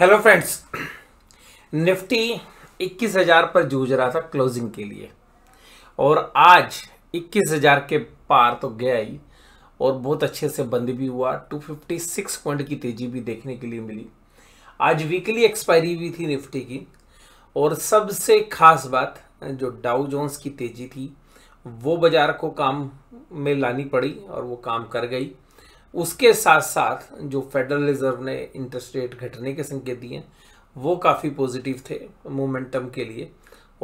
hello friends Nifty 21,000 पर जूझ रहा था क्लोजिंग के लिए और आज 21,000 के पार तो गया ही और बहुत अच्छे से बंद भी हुआ 256 पॉइंट की तेजी भी देखने के लिए मिली आज वीकली एक्सपायरी भी थी निफ्टी की और सबसे खास बात जो डाउ जोन्स की तेजी थी वो बाजार को काम में लानी पड़ी और वो काम कर गई उसके साथ साथ जो फेडरल रिजर्व ने इंटरेस्ट रेट घटने के संकेत दिए वो काफ़ी पॉजिटिव थे मोमेंटम के लिए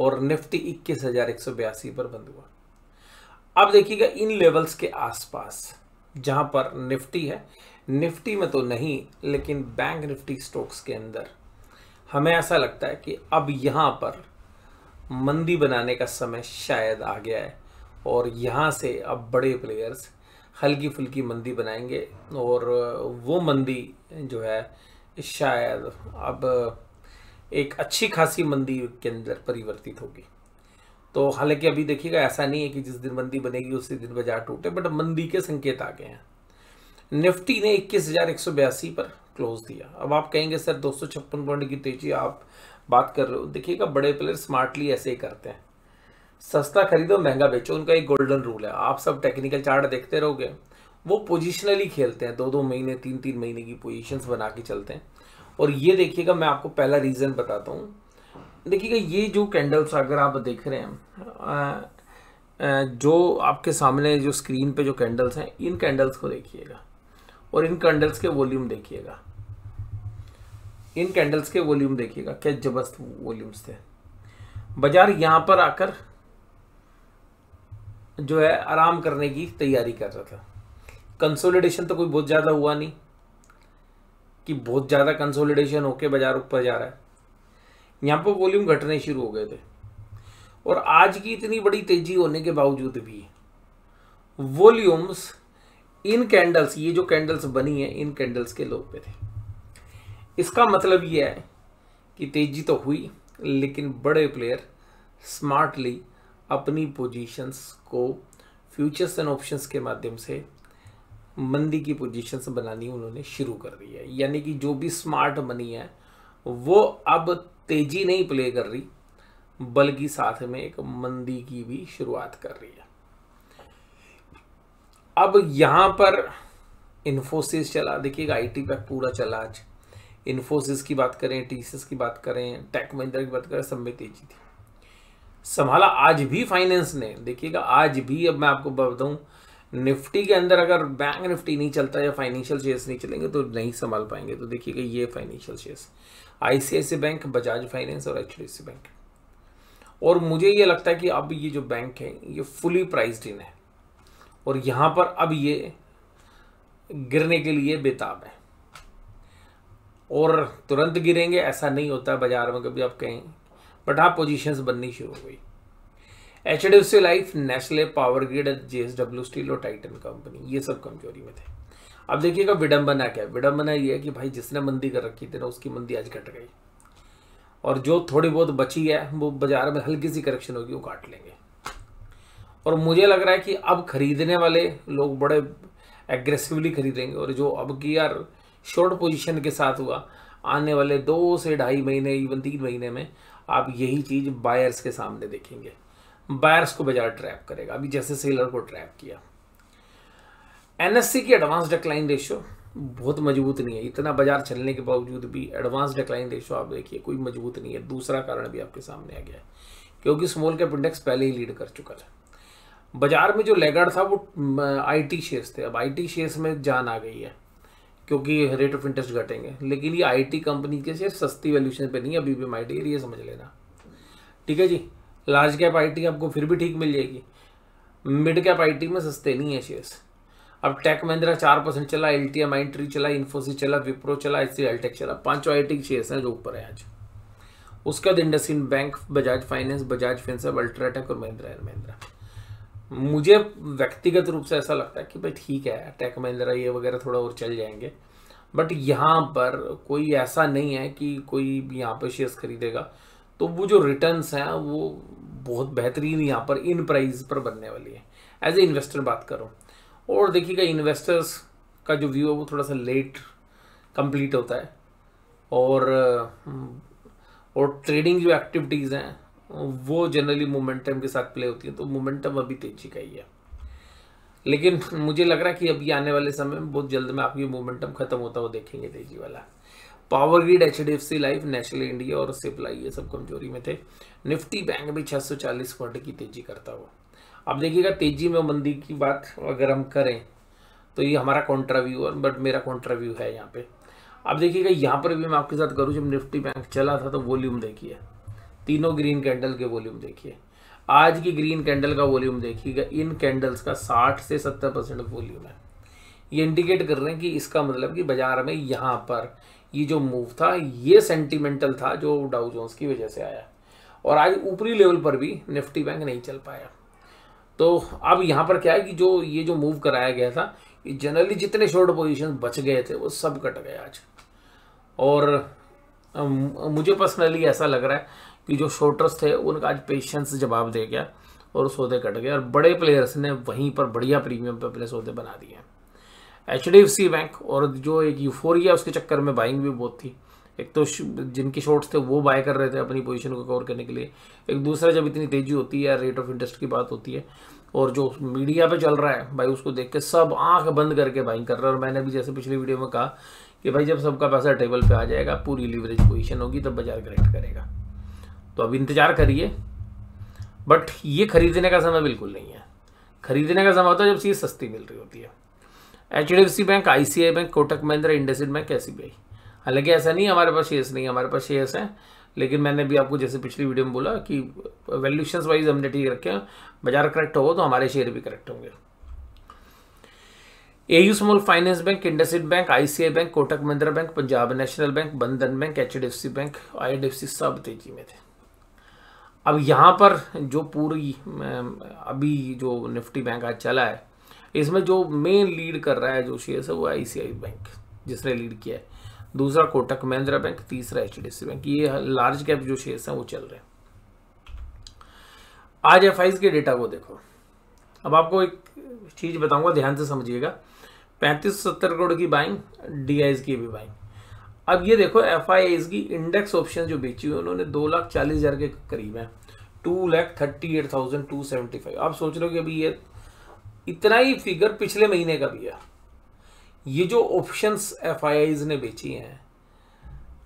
और निफ्टी इक्कीस हज़ार एक सौ बयासी पर बंद हुआ अब देखिएगा इन लेवल्स के आसपास जहां पर निफ्टी है निफ्टी में तो नहीं लेकिन बैंक निफ्टी स्टॉक्स के अंदर हमें ऐसा लगता है कि अब यहाँ पर मंदी बनाने का समय शायद आ गया है और यहाँ से अब बड़े प्लेयर्स हल्की फुल्की मंदी बनाएंगे और वो मंदी जो है शायद अब एक अच्छी खासी मंदी के अंदर परिवर्तित होगी तो हालांकि अभी देखिएगा ऐसा नहीं है कि जिस दिन मंदी बनेगी उसी दिन बाजार टूटे बट मंदी के संकेत आ गए हैं निफ्टी ने इक्कीस हज़ार एक सौ बयासी पर क्लोज दिया अब आप कहेंगे सर दो सौ छप्पन पॉइंट की तेजी आप बात कर रहे हो देखिएगा बड़े प्लेयर स्मार्टली ऐसे ही करते हैं सस्ता खरीदो महंगा बेचो उनका एक गोल्डन रूल है आप सब टेक्निकल चार्ट देखते रहोगे वो पोजिशनली खेलते हैं दो दो महीने तीन तीन महीने की पोजिशंस बना के चलते हैं और ये देखिएगा मैं आपको पहला रीज़न बताता हूँ देखिएगा ये जो कैंडल्स अगर आप देख रहे हैं जो आपके सामने जो स्क्रीन पे जो कैंडल्स हैं इन कैंडल्स को देखिएगा और इन कैंडल्स के वॉल्यूम देखिएगा इन कैंडल्स के वॉल्यूम देखिएगा क्या जबरदस्त वॉल्यूम्स थे बाजार यहाँ पर आकर जो है आराम करने की तैयारी कर रहा था कंसोलिडेशन तो कोई बहुत ज़्यादा हुआ नहीं कि बहुत ज़्यादा कंसोलिडेशन होके बाजार ऊपर जा रहा है यहाँ पर वॉल्यूम घटने शुरू हो गए थे और आज की इतनी बड़ी तेजी होने के बावजूद भी वॉल्यूम्स इन कैंडल्स ये जो कैंडल्स बनी है इन कैंडल्स के लोग पे थे इसका मतलब ये है कि तेजी तो हुई लेकिन बड़े प्लेयर स्मार्टली अपनी पोजीशंस को फ्यूचर्स एंड ऑप्शंस के माध्यम से मंदी की पोजीशंस बनानी उन्होंने शुरू कर दी है यानी कि जो भी स्मार्ट मनी है वो अब तेजी नहीं प्ले कर रही बल्कि साथ में एक मंदी की भी शुरुआत कर रही है अब यहाँ पर इन्फोसिस चला देखिएगा आई टी पैक पूरा चला आज इन्फोसिस की बात करें टीसीएस की बात करें टेक महिंद्रा की बात करें सब में तेजी थी संभाला आज भी फाइनेंस ने देखिएगा आज भी अब मैं आपको बताऊं निफ्टी के अंदर अगर बैंक निफ्टी नहीं चलता या फाइनेंशियल शेयर्स नहीं चलेंगे तो नहीं संभाल पाएंगे तो देखिएगा ये financial shares ICICI bank Bajaj finance और एच बैंक और मुझे ये लगता है कि अब ये जो बैंक है ये फुली प्राइज्ड इन है और यहाँ पर अब ये गिरने के लिए बेताब है और तुरंत गिरेंगे ऐसा नहीं होता बाजार में कभी आप कहें बट हाँ पोजिशन बननी शुरू हो गई H D F C life Nestle power grid J S W steel और टाइटन कंपनी ये सब कमजोरी में थे अब देखिएगा विडंबना क्या है विडम्बना ये है कि भाई जिसने मंदी कर रखी थी ना उसकी मंदी आज घट गई और जो थोड़ी बहुत बची है वो बाजार में हल्की सी करेक्शन होगी वो काट लेंगे और मुझे लग रहा है कि अब खरीदने वाले लोग बड़े एग्रेसिवली खरीदेंगे और जो अब की यार शॉर्ट पोजीशन के साथ हुआ आने वाले दो से ढाई महीने इवन तीन महीने में आप यही चीज़ बायर्स के सामने देखेंगे बायर्स को बाजार ट्रैप करेगा अभी जैसे सेलर को ट्रैप किया एनएससी की एडवांस डिक्लाइन रेशियो बहुत मजबूत नहीं है इतना बाजार चलने के बावजूद भी एडवांस डिक्लाइन रेशियो आप देखिए कोई मजबूत नहीं है दूसरा कारण भी आपके सामने आ गया है क्योंकि स्मॉल कैप इंडेक्स पहले ही लीड कर चुका था बाजार में जो लेगर था वो आईटी शेयर्स थे अब आईटी शेयर्स में जान आ गई है क्योंकि रेट ऑफ इंटरेस्ट घटेंगे लेकिन ये आईटी कंपनी के सिर्फ सस्ती वैल्यूशन पे नहीं है अभी भी माई ये समझ लेना ठीक है जी लार्ज कैप आईटी आपको फिर भी ठीक मिल जाएगी मिड कैप आईटी में सस्ते नहीं है शेयर्स अब टेक महिंद्रा चार परसेंट चला एल टी एम आई चला इन्फोसिस चला विप्रो चला एस सी टेक चला पांचों आई टी शेयर्स हैं जो ऊपर है आज उसके बाद IndusInd bank Bajaj finance Bajaj Finserv UltraTech और महिंद्रा एंड महिंद्रा मुझे व्यक्तिगत रूप से ऐसा लगता है कि भाई ठीक है टेक महिंद्रा ये वगैरह थोड़ा और चल जाएंगे बट यहाँ पर कोई ऐसा नहीं है कि कोई यहाँ पर शेयर्स खरीदेगा तो वो जो रिटर्न्स हैं वो बहुत बेहतरीन यहाँ पर इन प्राइस पर बनने वाली है एज ए इन्वेस्टर बात करो और देखिएगा इन्वेस्टर्स का जो व्यू है वो थोड़ा सा लेट कंप्लीट होता है और और ट्रेडिंग जो एक्टिविटीज़ हैं वो जनरली मोमेंटम के साथ प्ले होती है तो मोमेंटम अभी तेजी का ही है लेकिन मुझे लग रहा है कि अभी आने वाले समय में बहुत जल्द में आपकी मोमेंटम खत्म होता हुआ देखेंगे तेजी वाला power grid H D F C life national India और सिप्लाई ये सब कमजोरी में थे निफ्टी बैंक भी 640 पॉइंट की तेजी करता हुआ अब देखिएगा तेजी में मंदी की बात अगर हम करें तो ये हमारा कॉन्ट्राव्यू है बट मेरा कॉन्ट्राव्यू है यहाँ पे अब देखिएगा यहाँ पर भी मैं आपके साथ करूँ जब निफ्टी बैंक चला था तो वॉल्यूम देखिए तीनों ग्रीन कैंडल के वॉल्यूम देखिए आज की ग्रीन कैंडल का वॉल्यूम देखिएगा इन कैंडल्स का 60 से 70 परसेंट वॉल्यूम है ये इंडिकेट कर रहे हैं कि इसका मतलब कि बाजार में यहाँ पर ये जो मूव था ये सेंटिमेंटल था जो डाउ जोन्स की वजह से आया और आज ऊपरी लेवल पर भी निफ्टी बैंक नहीं चल पाया तो अब यहाँ पर क्या है कि जो ये जो मूव कराया गया था ये जनरली जितने शॉर्ट पोजिशन बच गए थे वो सब कट गए आज और मुझे पर्सनली ऐसा लग रहा है कि जो शोटर्स थे उनका आज पेशेंस जवाब दे गया और सौदे कट गए और बड़े प्लेयर्स ने वहीं पर बढ़िया प्रीमियम पर अपने सौदे बना दिए H D F C bank और जो एक यूफोरिया उसके चक्कर में बाइंग भी बहुत थी एक तो जिनके शॉर्ट्स थे वो बाय कर रहे थे अपनी पोजीशन को कवर करने के लिए एक दूसरा जब इतनी तेज़ी होती है रेट ऑफ इंटरेस्ट की बात होती है और जो मीडिया पे चल रहा है भाई उसको देख के सब आंख बंद करके बाइंग कर रहा है और मैंने भी जैसे पिछली वीडियो में कहा कि भाई जब सबका पैसा टेबल पर आ जाएगा पूरी लिवरेज पोजिशन होगी तब बाजार करेक्ट करेगा तो अब इंतज़ार करिए बट ये खरीदने का समय बिल्कुल नहीं है खरीदने का समय होता है जब चीज़ सस्ती मिल रही होती है H D F C bank I bank Kotak Mahindra IndusInd bank S B I हालांकि ऐसा नहीं हमारे पास शेयर्स नहीं हमारे पास शेयर्स हैं लेकिन मैंने भी आपको जैसे पिछली वीडियो में बोला कि वैल्यूशन वाइज हमने ठीक रखे हैं बाजार करेक्ट होगा तो हमारे शेयर भी करेक्ट होंगे A U small finance bank IndusInd bank ICICI bank Kotak Mahindra bank Punjab national bank Bandhan bank H bank I सब तेजी में थे अब यहाँ पर जो पूरी अभी जो निफ्टी बैंक आज चला है इसमें जो मेन लीड कर रहा है जो शेयर्स है वो आई बैंक जिसने लीड किया है दूसरा कोटक महिंद्रा बैंक तीसरा एच बैंक ये लार्ज कैप जो शेयर्स हैं वो चल रहे हैं आज एफ के डेटा को देखो अब आपको एक चीज़ बताऊंगा ध्यान से समझिएगा पैंतीस सत्तर करोड़ की बाइंग डी की भी बाइंग अब ये देखो एफ आई की इंडेक्स ऑप्शन जो बेची हुई उन्होंने दो लाख चालीस हज़ार के करीब है two lakh thirty eight thousand two seventy five आप सोच रहे हो कि अभी ये इतना ही फिगर पिछले महीने का भी है ये जो ऑप्शन एफ ने बेची हैं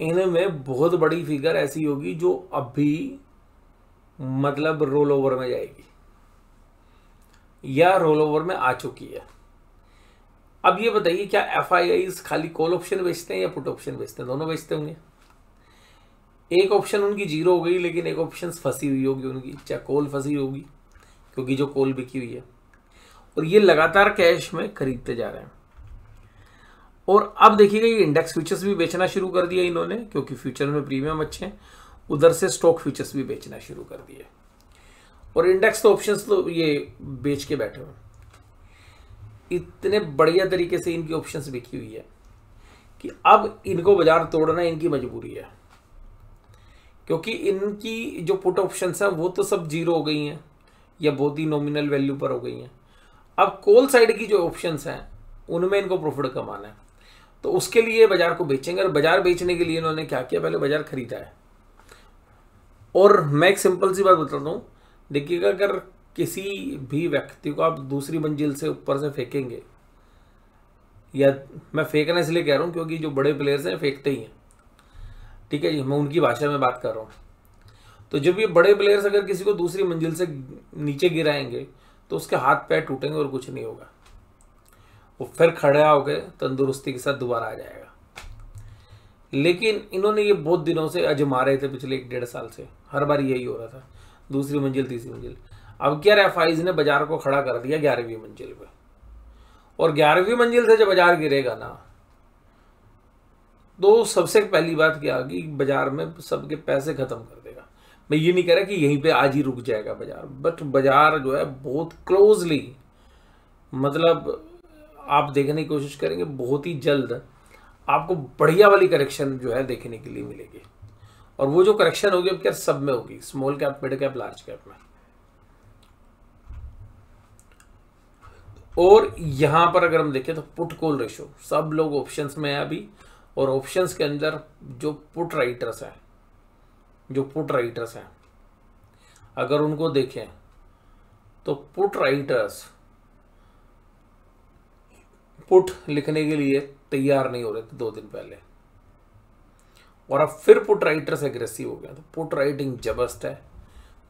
इनमें बहुत बड़ी फिगर ऐसी होगी जो अभी मतलब रोल ओवर में जाएगी या रोल ओवर में आ चुकी है अब ये बताइए क्या एफ खाली कॉल ऑप्शन बेचते हैं या पुट ऑप्शन बेचते हैं दोनों बेचते होंगे एक ऑप्शन उनकी जीरो हो गई लेकिन एक ऑप्शन फंसी हुई होगी उनकी चाहे कॉल फंसी होगी क्योंकि जो कॉल बिकी हुई है और ये लगातार कैश में खरीदते जा रहे हैं और अब देखिएगा ये इंडेक्स फ्यूचर्स भी बेचना शुरू कर दिया इन्होंने क्योंकि फ्यूचर में प्रीमियम अच्छे हैं उधर से स्टॉक फ्यूचर्स भी बेचना शुरू कर दिए और इंडेक्स तो ऑप्शंस तो ये बेच के बैठे हुए इतने बढ़िया तरीके से इनकी ऑप्शंस बिकी हुई है कि अब इनको बाजार तोड़ना इनकी मजबूरी है क्योंकि इनकी जो पुट ऑप्शंस हैं वो तो सब जीरो हो गई हैं या बहुत ही नॉमिनल वैल्यू पर हो गई हैं अब कोल साइड की जो ऑप्शंस हैं उनमें इनको प्रॉफिट कमाना है तो उसके लिए बाजार को बेचेंगे और बाजार बेचने के लिए इन्होंने क्या किया पहले बाजार खरीदा है और मैं एक सिंपल सी बात बताता हूँ देखिएगा अगर किसी भी व्यक्ति को आप दूसरी मंजिल से ऊपर से फेंकेंगे या मैं फेंकना इसलिए कह रहा हूँ क्योंकि जो बड़े प्लेयर्स हैं फेंकते ही हैं ठीक है जी मैं उनकी भाषा में बात कर रहा हूँ तो जब ये बड़े प्लेयर्स अगर किसी को दूसरी मंजिल से नीचे गिराएंगे तो उसके हाथ पैर टूटेंगे और कुछ नहीं होगा वो फिर खड़ा होकर तंदुरुस्ती के साथ दोबारा आ जाएगा लेकिन इन्होंने ये बहुत दिनों से अजमा रहे थे पिछले एक डेढ़ साल से हर बार यही हो रहा था दूसरी मंजिल तीसरी मंजिल अब क्या एफ ने बाजार को खड़ा कर दिया ग्यारहवीं मंजिल पर और ग्यारहवीं मंजिल से जब बाजार गिरेगा ना तो सबसे पहली बात क्या होगी बाजार में सबके पैसे खत्म कर देगा मैं ये नहीं कह रहा कि यहीं पे आज ही रुक जाएगा बाजार बट बाजार जो है बहुत क्लोजली मतलब आप देखने की कोशिश करेंगे बहुत ही जल्द आपको बढ़िया वाली करेक्शन जो है देखने के लिए मिलेगी और वो जो करेक्शन होगी अब क्या सब में होगी small cap mid cap large cap में और यहां पर अगर हम देखें तो पुट कॉल रेशो सब लोग ऑप्शंस में है अभी और ऑप्शंस के अंदर जो पुट राइटर्स हैं जो पुट राइटर्स हैं अगर उनको देखें तो पुट राइटर्स पुट लिखने के लिए तैयार नहीं हो रहे थे दो दिन पहले और अब फिर पुट राइटर्स एग्रेसिव हो गया तो पुट राइटिंग जबस्त है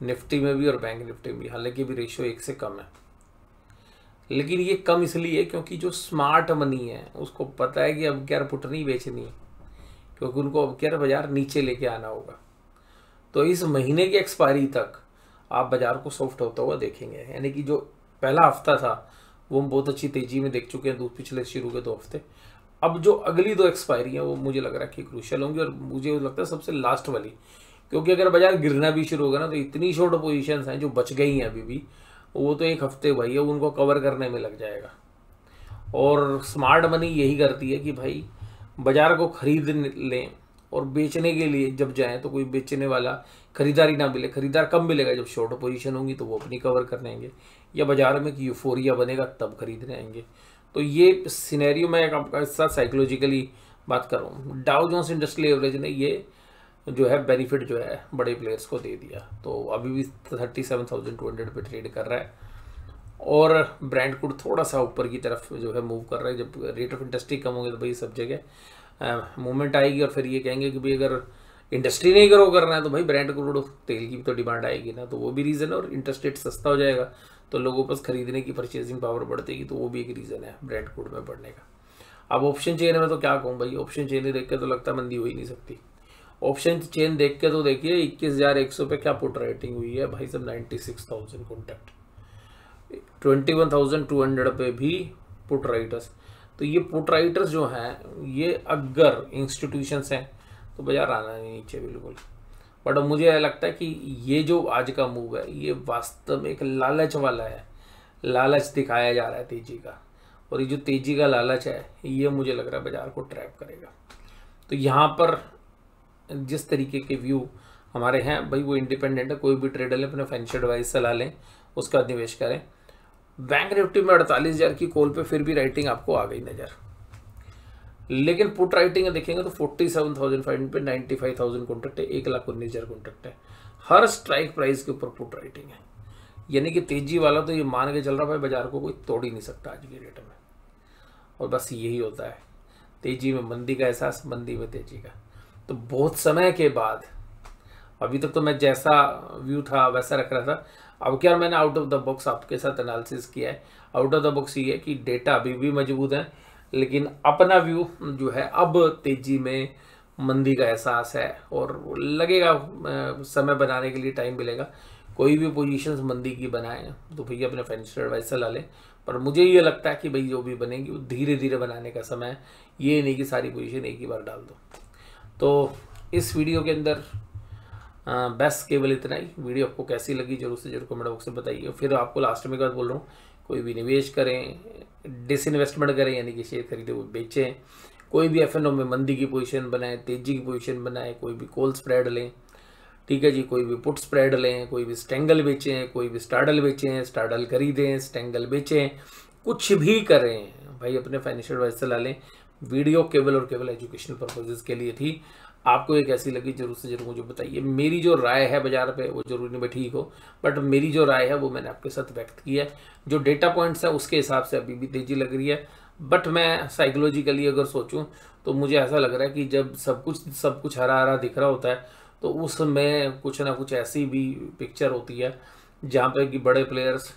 निफ्टी में भी और बैंक निफ्टी में भी हालांकि भी रेशियो एक से कम है लेकिन ये कम इसलिए है क्योंकि जो स्मार्ट मनी है उसको पता है कि अब क्यार पुट नहीं बेचनी है क्योंकि उनको अब क्यार बाज़ार नीचे लेके आना होगा तो इस महीने की एक्सपायरी तक आप बाज़ार को सॉफ्ट होता हुआ देखेंगे यानी कि जो पहला हफ्ता था वो हम बहुत अच्छी तेज़ी में देख चुके हैं दो पिछले शुरू के दो हफ्ते अब जो अगली दो एक्सपायरी है वो मुझे लग रहा है कि क्रूशल होंगी और मुझे लगता है सबसे लास्ट वाली क्योंकि अगर बाजार गिरना भी शुरू होगा ना तो इतनी शॉर्ट पोजिशन हैं जो बच गई हैं अभी भी वो तो एक हफ्ते भाई है उनको कवर करने में लग जाएगा और स्मार्ट मनी यही करती है कि भाई बाज़ार को खरीद लें और बेचने के लिए जब जाएँ तो कोई बेचने वाला खरीदारी ना मिले खरीदार कम मिलेगा जब शॉर्ट पोजीशन होंगी तो वो अपनी कवर कर लेंगे या बाज़ार में कि यूफोरिया बनेगा तब खरीदने आएंगे तो ये सिनेरियो मैं आपका साथ साइकोलॉजिकली बात कर रहा हूँ डाउ जोन्स इंडस्ट्रियल एवरेज ने ये जो है बेनिफिट जो है बड़े प्लेयर्स को दे दिया तो अभी भी thirty seven thousand two hundred पर ट्रेड कर रहा है और ब्रांड कोड थोड़ा सा ऊपर की तरफ जो है मूव कर रहा है जब रेट ऑफ इंडस्ट्री कम होगी तो भाई सब जगह मूवमेंट आएगी और फिर ये कहेंगे कि भाई अगर इंडस्ट्री नहीं ग्रो करना है तो भाई ब्रांड क्रूड तेल की भी तो डिमांड आएगी ना तो वो भी रीज़न है और इंटरेस्ट रेट सस्ता हो जाएगा तो लोगों पास खरीदने की परचेजिंग पावर बढ़तेगी तो वो भी एक रीज़न है ब्रांड क्रूड में बढ़ने का अब ऑप्शन चेन में तो क्या कहूँ भाई ऑप्शन चेन देख के तो लगता मंदी हो ही नहीं सकती ऑप्शन चेन देख के तो देखिए इक्कीस हज़ार एक सौ पे क्या पुट रेटिंग हुई है भाई सब ninety six thousand contact twenty one thousand two hundred पे भी पुट राइटर्स तो ये पुट राइटर्स जो हैं ये अगर इंस्टीट्यूशंस हैं तो बाजार आना नहीं नीचे बिल्कुल बट मुझे लगता है कि ये जो आज का मूव है ये वास्तव में एक लालच वाला है लालच दिखाया जा रहा है तेजी का और ये जो तेजी का लालच है ये मुझे लग रहा है बाजार को ट्रैप करेगा तो यहाँ पर जिस तरीके के व्यू हमारे हैं भाई वो इंडिपेंडेंट है कोई भी ट्रेडर लें अपने फाइनेंशियल एडवाइस सलाह लें उसका निवेश करें बैंक निफ्टी में अड़तालीस हज़ार की कॉल पे फिर भी राइटिंग आपको आ गई नज़र लेकिन पुट राइटिंग देखेंगे तो फोर्टी सेवन थाउजेंड फाइव पे नाइन्टी फाइव थाउजेंड कॉन्ट्रैक्ट है एक लाख उन्नीस हज़ार कॉन्ट्रैक्ट है हर स्ट्राइक प्राइस के ऊपर पुट राइटिंग है यानी कि तेजी वाला तो ये मान के चल रहा भाई बाजार को कोई तोड़ ही नहीं सकता आज के डेट में और बस यही होता है तेजी में मंदी का एहसास मंदी में तेजी का तो बहुत समय के बाद अभी तक तो मैं जैसा व्यू था वैसा रख रहा था अब क्या मैंने आउट ऑफ द बॉक्स आपके साथ एनालिसिस किया है आउट ऑफ द बॉक्स ये है कि डेटा अभी भी मजबूत है लेकिन अपना व्यू जो है अब तेजी में मंदी का एहसास है और लगेगा समय बनाने के लिए टाइम मिलेगा कोई भी पोजीशंस मंदी की बनाएं तो भैया अपने फाइनेंशियल एडवाइसर ला लें पर मुझे ये लगता है कि भाई जो भी बनेगी वो धीरे धीरे बनाने का समय है ये नहीं कि सारी पोजीशन एक ही बार डाल दो तो इस वीडियो के अंदर बस केवल इतना ही वीडियो आपको कैसी लगी जरूर से जरूर कमेंट बॉक्स में बताइए फिर आपको लास्ट में एक बात बोल रहा हूँ कोई भी निवेश करें डिसइन्वेस्टमेंट करें यानी कि शेयर खरीदे वो बेचें कोई भी एफ में मंदी की पोजीशन बनाएं तेजी की पोजीशन बनाएं कोई भी कोल स्प्रेड लें ठीक है जी कोई भी पुट स्प्रेड लें कोई भी स्टेंगल बेचें कोई भी स्टार्डल बेचें स्टार्डल खरीदें स्टेंगल बेचें कुछ भी करें भाई अपने फाइनेंशियल एडवाइस से ला लें वीडियो केवल और केवल एजुकेशनल पर्पजेज के लिए थी आपको एक ऐसी लगी जरूर से जरूर मुझे बताइए मेरी जो राय है बाजार पे वो जरूर नहीं ठीक हो बट मेरी जो राय है वो मैंने आपके साथ व्यक्त की है जो डेटा पॉइंट्स है उसके हिसाब से अभी भी तेज़ी लग रही है बट मैं साइकोलॉजिकली अगर सोचूं तो मुझे ऐसा लग रहा है कि जब सब कुछ सब कुछ हरा हरा दिख रहा होता है तो उसमें कुछ ना कुछ ऐसी भी पिक्चर होती है जहाँ पर कि बड़े प्लेयर्स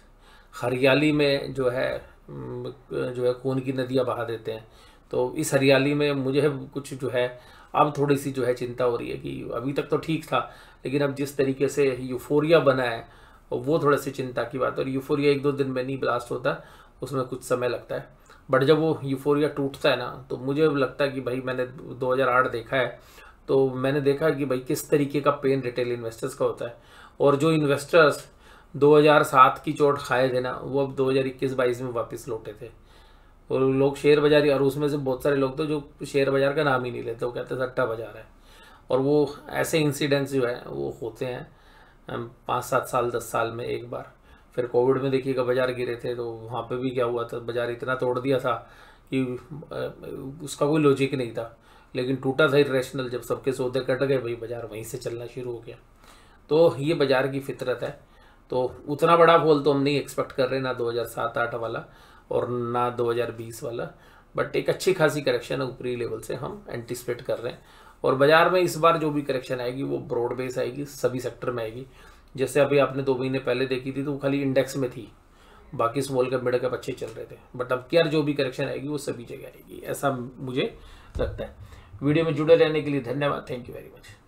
हरियाली में जो है जो है खून की नदियाँ बहा देते हैं तो इस हरियाली में मुझे कुछ जो है अब थोड़ी सी जो है चिंता हो रही है कि अभी तक तो ठीक था लेकिन अब जिस तरीके से यूफोरिया बना है वो थोड़ा सी चिंता की बात है और यूफोरिया एक दो दिन में नहीं ब्लास्ट होता उसमें कुछ समय लगता है बट जब वो यूफोरिया टूटता है ना तो मुझे लगता है कि भाई मैंने 2008 देखा है तो मैंने देखा कि भाई किस तरीके का पेन रिटेल इन्वेस्टर्स का होता है और जो इन्वेस्टर्स 2007 की चोट खाए थे ना वो अब 2021-22 में वापस लौटे थे और लोग शेयर बाजार और उसमें से बहुत सारे लोग तो जो शेयर बाजार का नाम ही नहीं लेते वो कहते सट्टा बाजार है और वो ऐसे इंसिडेंट्स जो है वो होते हैं पाँच सात साल दस साल में एक बार फिर कोविड में देखिएगा बाजार गिरे थे तो वहाँ पे भी क्या हुआ था बाजार इतना तोड़ दिया था कि उसका कोई लॉजिक नहीं था लेकिन टूटा था इेशनल जब सबके सौदे कट गए भाई बाजार वहीं से चलना शुरू हो गया तो ये बाजार की फितरत है तो उतना बड़ा फॉल तो हम नहीं एक्सपेक्ट कर रहे ना दो हज़ार वाला और ना 2020 वाला बट एक अच्छी खासी करेक्शन ऊपरी लेवल से हम एंटिसपेट कर रहे हैं और बाजार में इस बार जो भी करेक्शन आएगी वो ब्रॉड बेस आएगी सभी सेक्टर में आएगी जैसे अभी आपने दो महीने पहले देखी थी तो वो खाली इंडेक्स में थी बाकी स्मॉल कैप मिडल कैप अच्छे चल रहे थे बट अब क्या जो भी करेक्शन आएगी वो सभी जगह आएगी ऐसा मुझे लगता है वीडियो में जुड़े रहने के लिए धन्यवाद थैंक यू वेरी मच